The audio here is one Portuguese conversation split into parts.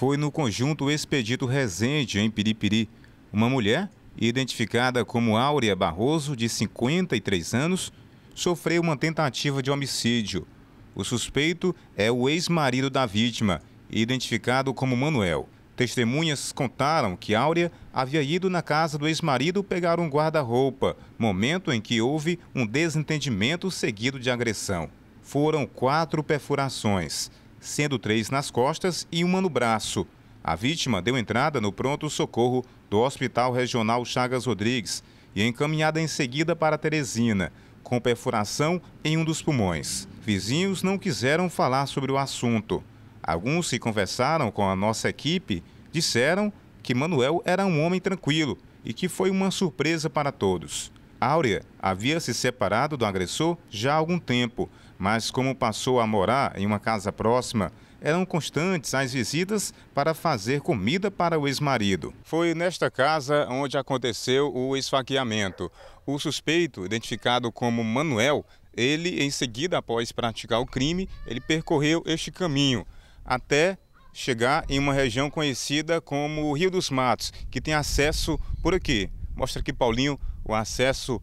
foi no conjunto Expedito Resende, em Piripiri. Uma mulher, identificada como Áurea Barroso, de 53 anos, sofreu uma tentativa de homicídio. O suspeito é o ex-marido da vítima, identificado como Manuel. Testemunhas contaram que Áurea havia ido na casa do ex-marido pegar um guarda-roupa, momento em que houve um desentendimento seguido de agressão. Foram quatro perfurações sendo três nas costas e uma no braço. A vítima deu entrada no pronto-socorro do Hospital Regional Chagas Rodrigues e é encaminhada em seguida para Teresina, com perfuração em um dos pulmões. Vizinhos não quiseram falar sobre o assunto. Alguns que conversaram com a nossa equipe disseram que Manuel era um homem tranquilo e que foi uma surpresa para todos. Áurea havia se separado do agressor já há algum tempo, mas como passou a morar em uma casa próxima, eram constantes as visitas para fazer comida para o ex-marido. Foi nesta casa onde aconteceu o esfaqueamento. O suspeito, identificado como Manuel, ele, em seguida, após praticar o crime, ele percorreu este caminho até chegar em uma região conhecida como o Rio dos Matos, que tem acesso por aqui. Mostra aqui, Paulinho, o acesso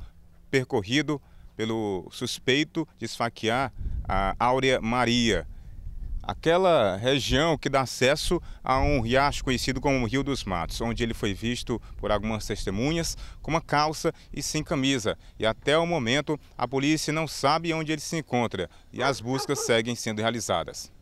percorrido pelo suspeito de esfaquear a Áurea Maria. Aquela região que dá acesso a um riacho conhecido como Rio dos Matos, onde ele foi visto por algumas testemunhas com uma calça e sem camisa. E até o momento a polícia não sabe onde ele se encontra e as buscas seguem sendo realizadas.